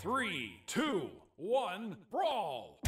Three, two, one, brawl!